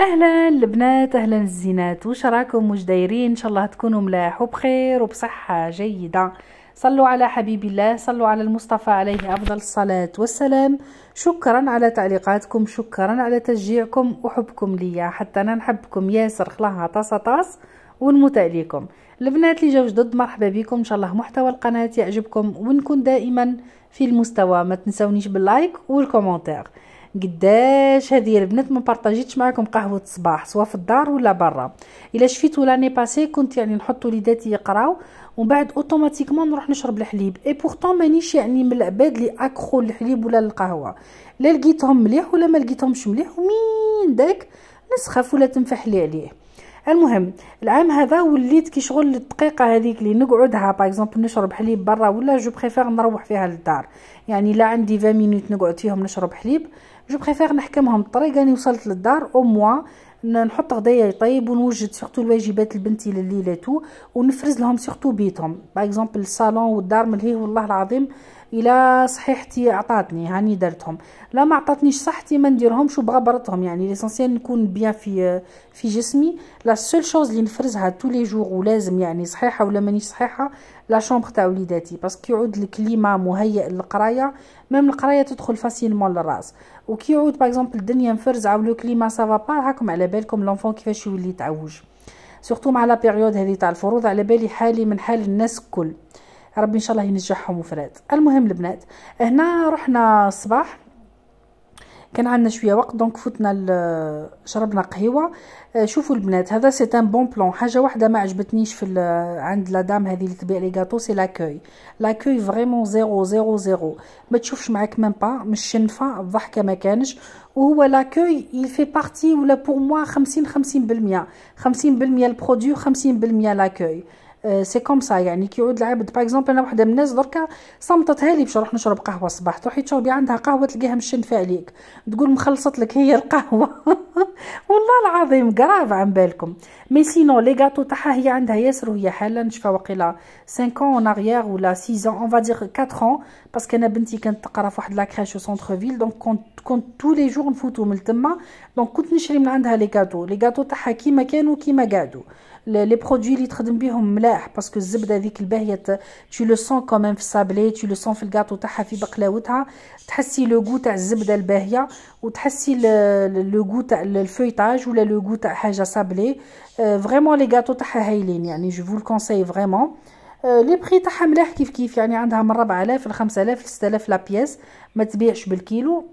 اهلا البنات اهلا الزينات واش راكم وش دايرين ان شاء الله تكونوا ملاح وبخير وبصحه جيده صلوا على حبيب الله صلوا على المصطفى عليه افضل الصلاه والسلام شكرا على تعليقاتكم شكرا على تشجيعكم وحبكم ليا حتى انا نحبكم ياسر خلاها طاسه طاس ونموت عليكم البنات اللي جاو جدد مرحبا بكم ان شاء الله محتوى القناه يعجبكم ونكون دائما في المستوى ما تنسونيش باللايك والكومنتير قداش هذه البنات ما بارطاجيتش معكم قهوه الصباح سواء في الدار ولا برا الا شفيتو لاني باسي كنت يعني نحط وليداتي يقراو ومن بعد اوتوماتيكمون نروح نشرب الحليب اي بورتون مانيش يعني من العباد اللي اكخو الحليب ولا القهوه لا لقيتهم مليح ولا ما لقيتهمش مليح ومين داك نسخف ولا تنفح لي عليه المهم العام هذا وليت كي شغل الدقيقه هذيك اللي نقعدها باغ اكزومبل نشرب حليب برا ولا جو بريفير نروح فيها للدار يعني لا عندي 20 مينوت نقعد فيهم نشرب حليب جو بريفير نحكمهم بطريقه اني يعني وصلت للدار او موا نحط غدايا يطيب ونوجد سورتو الواجبات لبنتي لليلاتو ونفرز لهم سورتو بيتهم باغ اكزومبل الصالون والدار ملهيه والله العظيم الى صحيحتي عطاتني هاني درتهم لا ما عطاتنيش صحتي ما نديرهمش وبغبرتهم يعني ليسونسيال نكون بيان في في جسمي لا سول شوز اللي نفرزها تو لي جوغ ولازم يعني صحيحه ولا مانيش صحيحه لا شومبر تاع وليداتي باسكو يعود الكليما مهيئ للقرايه ميم القرايه تدخل فاسيلمون للراس وكي يعود باغ اكزومبل الدنيا مفرزه ولو كليما سافا با راكم على بالكم لونفون كيفاش يولي يتعوج سورتو مع لا بيريود هذه تاع الفروض على بالي حالي من حال الناس الكل ربي ان شاء الله ينجحهم وفراد المهم البنات هنا رحنا الصباح كان عندنا شويه وقت دونك فتنا شربنا قهوه آه، شوفوا البنات هذا سي ان بون بلون حاجه واحده ما عجبتنيش في عند لا دام هذه اللي تبيع لي غاتو سي لاكوي لاكوي فريمون زيرو زيرو زيرو ما تشوفش معاك ميم با مش شنفه الضحكه ما كانش وهو لاكوي يل في بارتي ولا بور موا 50 50% 50% البرودوي 50% لاكوي سي كوم سا يعني كي يعود العبد باغ اكزومبل انا وحده من الناس دركا صمتت هالي باش نروح نشرب قهوه الصباح تروحي تشربي عندها قهوه تلقاها مشنفه عليك تقول مخلصت لك هي القهوه والله العظيم قراف عن بالكم مي سينو لي غاتو تاعها هي عندها ياسر وهي حاله نشفى وقيله 5 اون اغيير ولا 6 اون اون فادير 4 اون باسكو انا بنتي كانت تقرا في واحد لاكريش او سونتر فيل دونك كنت كنت تو لي جور نفوتو من تما دونك كنت نشري من عندها لي غاتو لي غاتو تاعها كيما كانوا كيما قعدوا لي برودوي اللي تخدم بيهم ملاح باسكو الزبده هذيك الباهيه تي لو سون كوميم في الصابلي تي لو سون في الكاطو تاعها في بقلاوتها تحسي لو غو تاع الزبده الباهيه وتحسي لو غو تاع الفويتاج ولا لو غو تاع حاجه صابلي فريمون لي كاطو تاعها هايلين يعني جو فو الكونساي فريمون لي بري تاعها ملاح كيف كيف يعني عندها من 4000 ل 5000 ل 6000 لا بيس ما تبيعش بالكيلو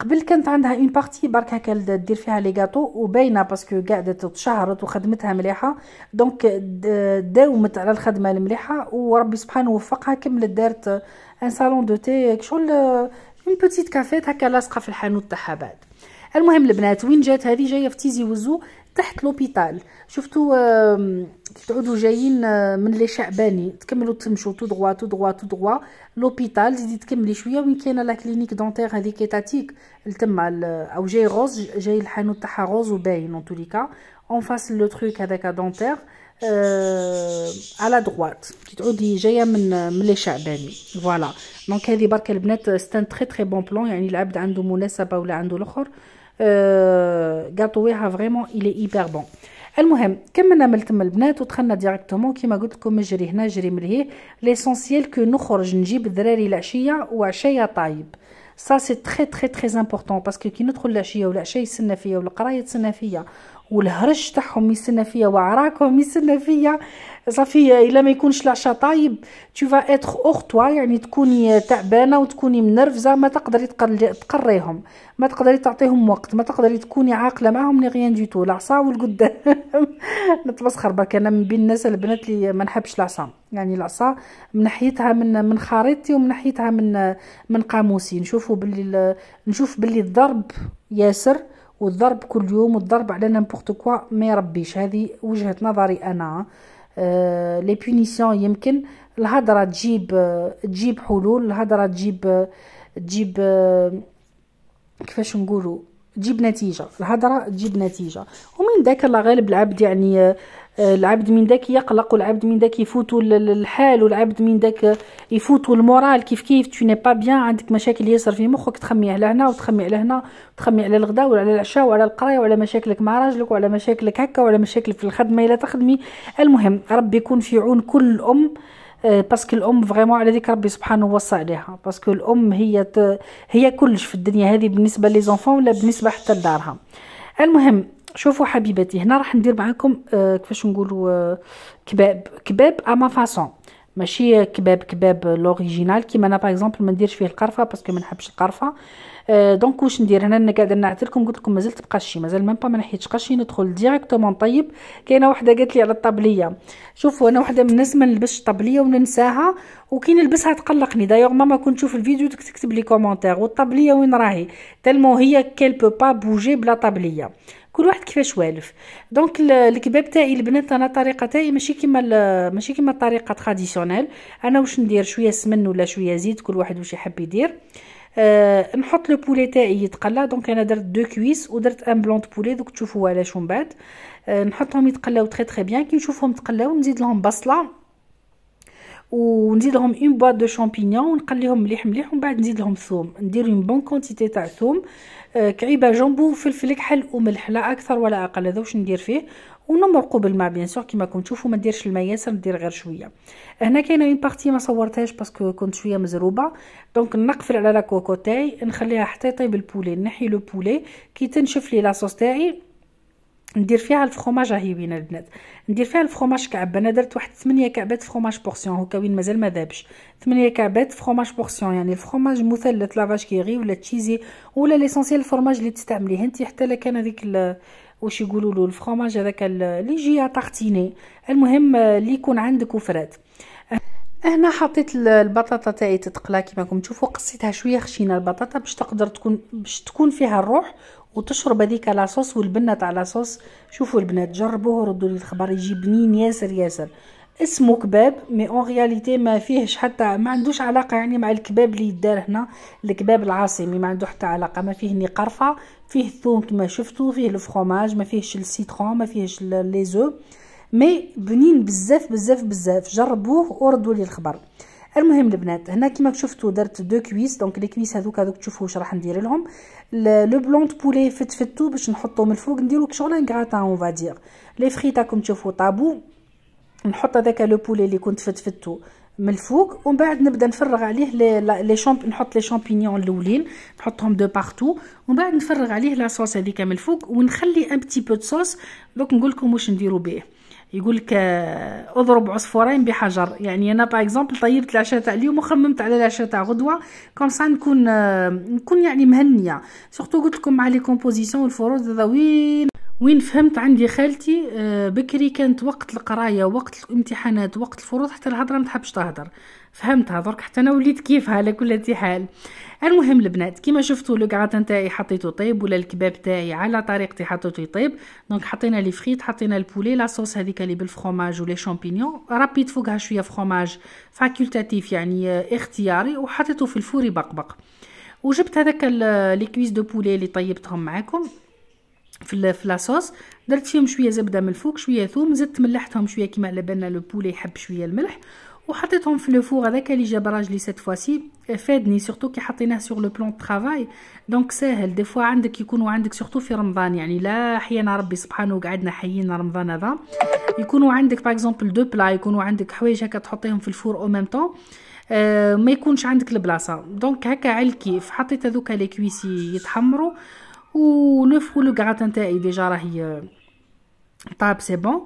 قبل كانت عندها اون بارتي برك هكا دير فيها لي غاطو وباينه باسكو قعدت تشهرت وخدمتها مليحه دونك داومت على الخدمه المليحه وربي سبحانه وفقها كملت دارت ان صالون دو تي شغل اون بوتيت كافيت هكا لاصقه في الحانوت تاعها بعد المهم البنات وين جات هذه جايه في تيزي وزو تحت لوبيتال شفتوا تعودوا جايين آه، من لي شعباني تكملوا تمشوا تو دغوا تو دغوا تو دغوا لوبيتال زيدي تكملي شويه وين كاينه لا كلينيك دونتير هذيك ايتاتيك لتما او جاي روز جاي الحانوت تاعها غوز وباين اون توليكا اون فاس لو تروك هذاك دونتير أه على دغوات كي تعودي جايه من من لي شعباني فوالا دونك هذه برك البنات ستان تري تري بون بلون يعني العبد عنده مناسبه ولا عنده الاخر أه غاطويها فريمون الي هيبر بون المهم كملنا من تم البنات ودخلنا ديريكتومون كيما قلت لكم نجري هنا نجري ملهي ليسونسييل كو نخرج نجيب الدراري العشيه وعشيه طايب سا سي تري تري تري امبورطون باسكو كي ندخل العشيه والعشاء يتسنى فيا القرايه يتسنى فيا والهرج تاعهم يستنى فيا وعراكهم يستنى فيا صافي الا ما يكونش العشاء طايب tu فا être اور يعني تكوني تعبانه وتكوني منرفزه ما تقدري تقريهم ما تقدري تعطيهم وقت ما تقدري تكوني عاقله معاهم لي غيان دي تو العصا والقدام نتمسخر برك انا من بين الناس البنات اللي ما نحبش العصا يعني العصا من ناحيتها من من خريطتي ومن ناحيتها من من قاموسي نشوفوا باللي نشوف باللي الضرب ياسر والضرب كل يوم والضرب على نيمبورت كوا ما يربيش هذه وجهه نظري انا آه لي بونيسيون يمكن الهضره تجيب تجيب حلول الهضره تجيب تجيب آه، كيفاش نقولوا تجيب نتيجه الهضره تجيب نتيجه ومن ذاك الله غالب العبد يعني آه، آه، العبد من داك يقلق والعبد من داك يفوتو الحال والعبد من داك يفوتو المورال كيف كيف تو ني با بيان عندك مشاكل ياسر في مخك تخمي على هنا وتخمي على هنا تخمي على الغداء وعلى العشاء وعلى القرايه وعلى مشاكلك مع راجلك وعلى مشاكلك هكا وعلى مشاكلك في الخدمه الا تخدمي المهم ربي يكون في عون كل ام باسكو آه، الام فريمون على ذيك ربي سبحانه وصى عليها باسكو الام هي ت... هي كلش في الدنيا هذه بالنسبه لي زونفون ولا بالنسبه حتى لدارها المهم شوفوا حبيباتي هنا راح ندير معاكم آه كيفاش نقولوا آه كباب كباب اما فاصون ماشي كباب كباب لوريجينال كيما انا باغ اكزومبل ما نديرش فيه القرفه باسكو ما نحبش القرفه آه دونك واش ندير هنا انا قاعده نعت لكم قلت لكم مازال تبقى الشي مازال ميم با ما نحيتش قشي ندخل ديريكتومون نطيب كاينه وحده قالت لي على الطابليه شوفوا انا وحده من الناس ما نلبسش الطابليه وننساها وكي نلبسها تقلقني دايوغ ماما كنت نشوف الفيديو تكتب لي كومونتير والطابليه وين راهي تلمو هي كيل بو با بوجي بلا طابليه كل واحد كيفاش والف دونك الكباب تاعي البنات انا الطريقه تاعي ماشي كيما ماشي كيما الطريقه تراديسيونيل انا واش ندير شويه سمن ولا شويه زيت كل واحد واش يحب يدير أه نحط لو بولي تاعي يتقلى دونك انا درت دو كويس ودرت ان بلون بولي دوك تشوفوا علاش من بعد أه نحطهم يتقلاو تري تري بيان كي نشوفهم تقلاو نزيد لهم بصله ونزيد لهم اون بواط دو شامبينيون ونقليهم مليح مليح ومن بعد نزيد لهم ثوم ندير اون بون كونتيتي تاع ثوم آه، كعيبه جنبو فلفل كحل وملح لا اكثر ولا اقل هذا واش ندير فيه ونمرقو بالماء بيان سور كيما راكم تشوفوا ما نديرش الماء ياسر ندير غير شويه هنا كاينه اون بارتي ما صورتهاش باسكو كنت شويه مزروبه دونك نقفل على لا كوكوتاي نخليها حتى يطيب البولي نحي لو بولي كي تنشف لي لاصوص تاعي ندير فيها الفخوماج راهي وين البنات ندير فيها الفخوماج كعب انا درت واحد 8 كعبات فخوماج بورسيون هكا وين مازال ما ذابش 8 كعبات فخوماج بورسيون يعني الفخوماج مثلث لافاج كيغي ولا تشيزي ولا ليسونسيال الفرماج اللي تستعمليه انت حتى لا كان هذيك واش يقولوا له الفخوماج هذاك اللي يجي طارتيني المهم اللي يكون عندك وفرات هنا حطيت البطاطا تاعي تتقلى كيما راكم تشوفوا قصيتها شويه خشينه البطاطا باش تقدر تكون باش تكون فيها الروح وتشرب هذيك على صوص والبنات على صوص شوفوا البنات جربوه ردوا لي الخبر يجي بنين ياسر ياسر اسمه كباب مي اون رياليتي ما فيهش حتى ما عندوش علاقه يعني مع الكباب اللي يدار هنا الكباب العاصمي ما عنده حتى علاقه ما فيه ني قرفه فيه الثوم كما شفتوا فيه الفرماج ما فيهش السيترون ما فيهش لي زو مي بنين بزاف بزاف بزاف جربوه وردوا لي الخبر المهم البنات هنا كيما شفتوا درت دو كويس دونك لي كويس هذوك هذوك تشوفوا واش راح ندير لهم لو بلون دو بولي فتفتو باش نحطو من الفوق نديرو كشغل غراتان اون فادير لي فريت كوم تشوفوا طابو نحط هذاك لو بولي اللي كنت فتفتو من الفوق ومن بعد نبدا نفرغ عليه لي شامب نحط لي شامبينيون الاولين نحطهم دو بارتو ومن بعد نفرغ عليه لا صوص هذيك من الفوق ونخلي ان بيتي بو صوص دونك نقول لكم واش نديرو بيه يقول لك آه، اضرب عصفورين بحجر يعني انا با اكزومبل طيبت العشاء تاع اليوم وخممت على العشاء تاع غدوه كوم سا نكون آه، نكون يعني مهنيه سورتو قلت لكم مع لي كومبوزيسيون والفروض هذا وين وين فهمت عندي خالتي آه، بكري كانت وقت القرايه وقت الامتحانات وقت الفروض حتى الهضره ما تحبش تهضر فهمتها درك حتى انا وليت كيفها على كل حال المهم البنات كيما شفتوا لو غراتان نتاعي حطيته طيب ولا الكباب تاعي على طريقتي حطيته يطيب دونك حطينا لي فريت حطينا البولي صوص هذيك اللي بالفرماج ولي شامبينيون ربيت فوقها شويه فرماج فاكولتاتيف يعني اختياري وحطيته في الفور يبقبق وجبت هذاك لي كويس دو بولي اللي طيبتهم معاكم في في لاصوص درت فيهم شويه زبده من الفوق شويه ثوم زدت ملحتهم شويه كيما على بالنا لو بولي يحب شويه الملح وحطيتهم في لو فور هذاك اللي جاب راجلي سيت فواسي euh, فادني سورتو كي حطيناه سور لو بلون ترافاي دونك ساهل دي فوا عندك يكونوا عندك سورتو في رمضان يعني لا حيانا ربي سبحانه وقعدنا حيينا رمضان هذا يكونوا عندك باغ اكزومبل دو بلا يكونوا عندك حوايج هكا تحطيهم في الفور او ميم طون ما يكونش عندك البلاصه دونك هكا على الكيف حطيت هذوك لي كويسي يتحمروا ولوف لو كغاتان تاعي ديجا راهي euh، طاب سي بون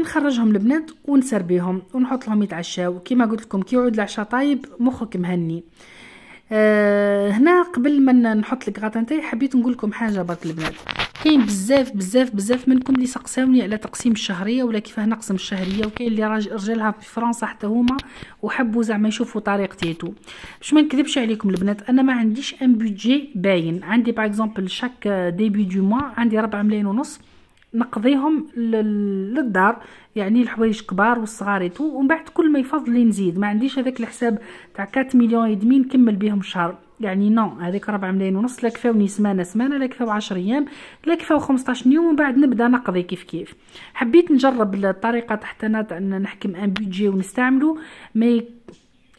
نخرجهم البنات ونسربيهم ونحط لهم يتعشاو كيما قلت لكم كي يعود العشاء طايب مخك مهني أه هنا قبل ما نحط الكغاطه نتاعي حبيت نقول لكم حاجه برك البنات كاين بزاف بزاف بزاف منكم اللي سقساوني على تقسيم الشهريه ولا كيفاه نقسم الشهريه وكاين اللي رجالها في فرنسا حتى هما وحبوا زعما يشوفوا طريقتيتو باش ما نكذبش عليكم البنات انا ما عنديش ان بودجي باين عندي باغ اكزومبل شاك ديبي دو موا عندي 4 ملايين ونص نقضيهم للدار يعني الحوايج كبار والصغاريط ومن بعد كل ما يفضل لي نزيد ما عنديش هذاك الحساب تاع 4 مليون يدمي نكمل بهم شهر يعني نو هذيك 4 ملايين ونص لا كفاوني سمانه سمانه لا كفاو 10 ايام لا كفاو 15 يوم ومن بعد نبدا نقضي كيف كيف حبيت نجرب الطريقه تحت انا نحكم ان بودجي ونستعملو مي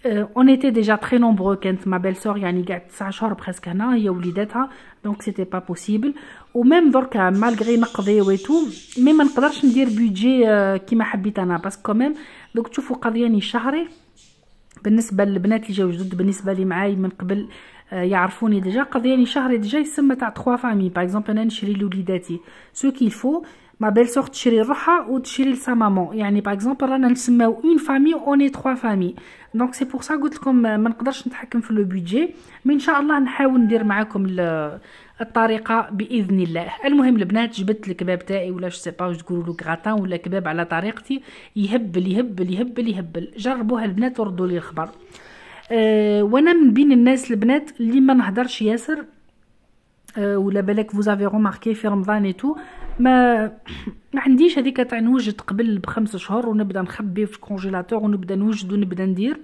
اون ايتي ديجا تري نومبرو كانت ما بيل سور يعني قعدت 9 شهور بريسك هنا هي وليداتها دونك سيتي با بوسيبل وميم دركا مالغري نقضي ويتو مي ما نقدرش ندير بيجي آه، كيما حبيت انا باسكو مام دوك تشوفوا قضياني شهري بالنسبه للبنات اللي جاو جدد بالنسبه لي معاي من قبل آه، يعرفوني ديجا قضياني شهري ديجا يسمى تاع 3 فامي باغ اكزومبل انا نشري لوليداتي سو كيل فو ما بيل سوغ تشري لروحها وتشري لسا مامون يعني باغ اكزومبل رانا نسماو اون فامي اوني تخوا فامي دونك سي بور سا قلت لكم ما نقدرش نتحكم في لو بيدجي مي ان شاء الله نحاول ندير معاكم الطريقه باذن الله المهم البنات جبت الكباب تاعي ولا جو سي با واش تقولوا له غراتان ولا كباب على طريقتي يهبل يهبل يهبل يهبل جربوها البنات وردوا لي الخبر أه وانا من بين الناس البنات اللي ما نهدرش ياسر أه ولا بالك فوز ماركي في رمضان اي تو ما ما عنديش هذيك تاع نوجد قبل بخمس شهور ونبدا نخبي في الكونجيلاتور ونبدا نوجد ونبدا ندير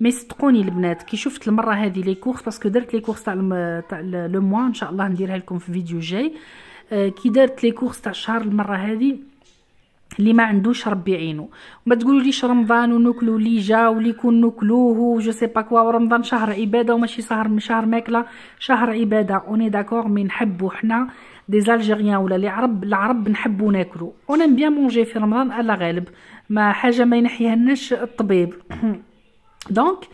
مي صدقوني البنات كي شفت المره هذه لي كورس باسكو درت لي كورس تاع تاع لو موا ان شاء الله نديرها لكم في فيديو جاي كي درت لي كورس تاع الشهر المره هذه اللي ما عندوش ربي عينو ما تقولوا ليش رمضان وناكلوا لي جا واللي يكون ناكلوه وجو سي با كوا ورمضان شهر عباده وماشي شهر شهر ماكله شهر عباده اوني داكور مي نحبوا حنا دي زالجيريان ولا لي عرب العرب نحبوا ناكلو اون بيان مونجي في رمضان على غالب ما حاجه ما ينحيهاش الطبيب دونك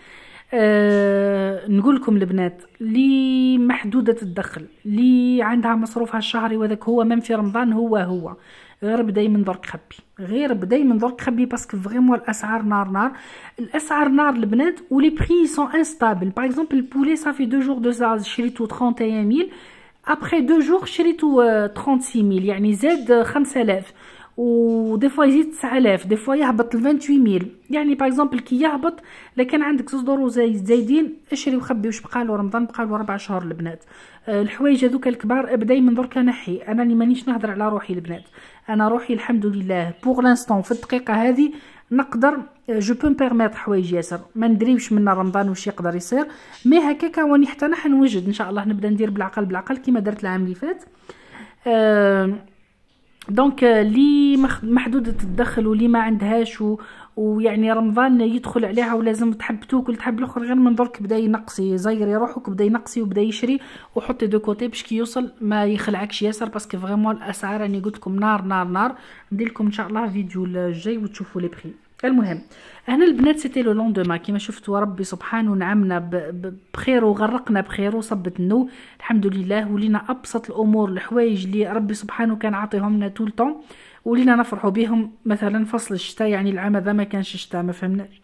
أه euh, نقول لكم البنات لي محدوده الدخل لي عندها مصروفها الشهري وذاك هو من في رمضان هو هو غير بداي من درك خبي غير بداي من درك خبي باسكو فريمون الاسعار نار نار الاسعار نار البنات ولي بري سون انستابل باغ اكزومبل البولي صافي دو جور دو ساز شريتو 31000 ابخي دو جور شريتو 36 ميل يعني زاد 5000 ودي فوا يزيد 9000 دي فوا يهبط ل ميل يعني باغ اكزومبل كي يهبط لكان عندك زوج دور زايدين اشري وخبي واش بقالو رمضان بقالو ربع شهور البنات الحوايج هذوك الكبار ابداي من درك نحي انا اللي مانيش نهضر على روحي البنات انا روحي الحمد لله بوغ لانستون في الدقيقه هذه نقدر جو بو بيرميت حوايج ياسر ما ندريوش من رمضان واش يقدر يصير مي هكاك واني حتى انا حنوجد ان شاء الله نبدا ندير بالعقل بالعقل كيما درت العام اللي فات دونك آه، آه، لي محدودة الدخل ولي ما عندهاش و... ويعني رمضان يدخل عليها ولازم تحب توكل تحب الاخر غير من درك بدا ينقصي زيري روحك بدا ينقصي وبدا يشري وحطي دو كوتي باش كي يوصل ما يخلعكش ياسر باسكو فريمون الاسعار راني قلت لكم نار نار نار ندير لكم ان شاء الله فيديو الجاي وتشوفوا لي بري المهم هنا البنات سيتي لو لوندوما كيما شفتوا ربي سبحانه نعمنا بخير وغرقنا بخير وصبت النو الحمد لله ولينا ابسط الامور الحوايج اللي ربي سبحانه كان عاطيهم لنا طول طون ولينا نفرحوا بهم مثلا فصل الشتاء يعني العام هذا ما كانش شتاء ما فهمناش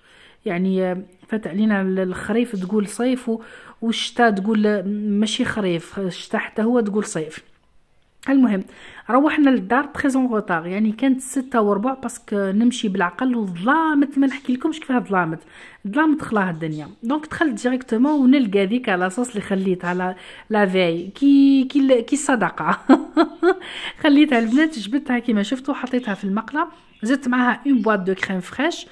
يعني آه، فات علينا الخريف تقول صيف والشتاء تقول آه، ماشي خريف الشتاء حتى هو تقول صيف المهم روحنا للدار تري غوطار يعني كانت ستة وربع باسكو نمشي بالعقل وظلامت ما نحكي لكمش كيفاه ظلامت ظلامت خلاها الدنيا دونك دخلت ديريكتومون ونلقى ديك على اساس اللي خليتها على لا كي كي كي صدقه خليتها البنات جبتها كيما شفتوا حطيتها في المقله زدت معاها اون بواط دو كريم فريش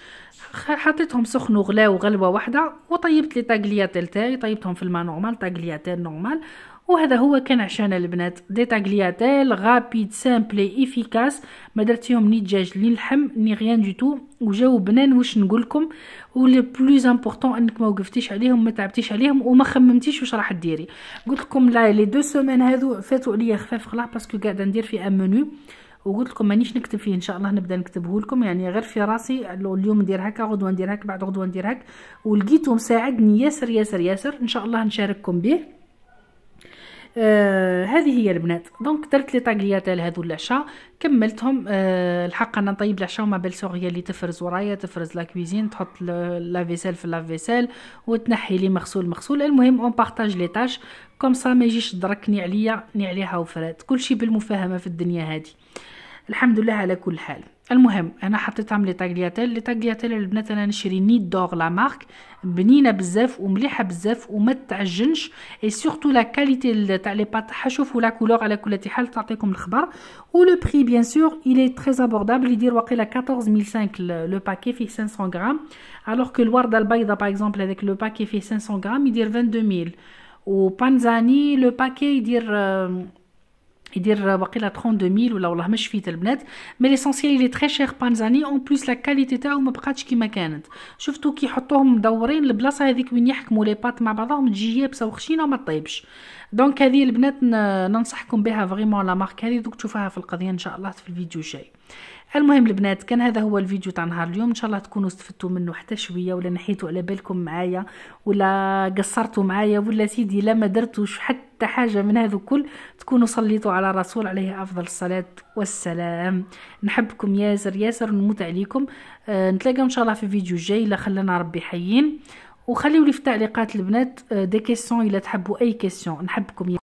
حطيتهم سخن وغلاو غلوه واحده وطيبت لي تاغلياتيل تاعي طيبتهم في الماء نورمال تاغلياتيل نورمال وهذا هو كان عشان البنات دي تاغلياتيل غابيد سامبل افيكاس ما درت فيهم ني دجاج ني لحم ني غيان دي تو وجاو بنان واش نقول لكم ولي بلوز امبورطون انك ما وقفتيش عليهم ما تعبتيش عليهم وما خممتيش واش راح ديري قلت لكم لا لي دو سيمين هادو فاتوا عليا خفاف خلاص باسكو قاعده ندير في ان منيو وقلت لكم مانيش نكتب فيه ان شاء الله نبدا نكتبه لكم يعني غير في راسي اليوم ندير هكا غدوه ندير هكا بعد غدوه ندير هكا ولقيته مساعدني ياسر ياسر ياسر ان شاء الله نشارككم به آه هذه هي البنات دونك درت لي طاقليه على هذو العشاء كملتهم آه الحق انا نطيب العشاء وما بال هي اللي تفرز ورايا تفرز لا كويزين تحط لا فيسيل في لا فيسيل وتنحي لي مغسول مغسول المهم اون بارطاج لي تاش كوم سا ما يجيش دركني عليا ني عليها وفرات كلشي بالمفاهمه في الدنيا هذه الحمد لله على كل حال المهم انا حطيت لي تاغلياتيل لي تاغلياتيل البنات انا نشري نيت دوغ لا مارك بنينه بزاف ومليحه بزاف وما تعجنش اي سورتو لا كاليتي تاع لي بات حشوفوا لا كولور على كل حال تعطيكم الخبر و لو بري بيان سور الي تري ابوردابل يدير واقيلا 14500 لو باكي فيه 500 غرام الوغ كو الورده البيضاء باغ اكزومبل هذاك لو باكي فيه 500 غرام يدير 22000 بانزاني لو باكي يدير يدير واقيلا 32000 ولا والله مش شفيت البنات مي ليسونسييل لي تري شير بانزاني اون بليس لا كاليتي تاعو ما بقاتش كيما كانت شفتو كي يحطوهم مدورين البلاصه هذيك وين يحكموا لي بات مع بعضهم تجي يابسه وخشينه وما طيبش دونك هذه البنات ننصحكم بها فريمون لا مارك هذه دوك تشوفوها في القضيه ان شاء الله في الفيديو الجاي المهم البنات كان هذا هو الفيديو تاع نهار اليوم ان شاء الله تكونوا استفدتوا منه حتى شويه ولا نحيتوا على بالكم معايا ولا قصرتوا معايا ولا سيدي لا ما درتوش حتى حتى حاجة من هذا كل تكونوا صليتوا على رسول عليه أفضل الصلاة والسلام نحبكم ياسر ياسر نموت عليكم أه نتلاقى إن شاء الله في فيديو جاي لا خلنا ربي حيين وخليوا لي في التعليقات البنات دي آه، كيسيون الا تحبوا اي كيسيون نحبكم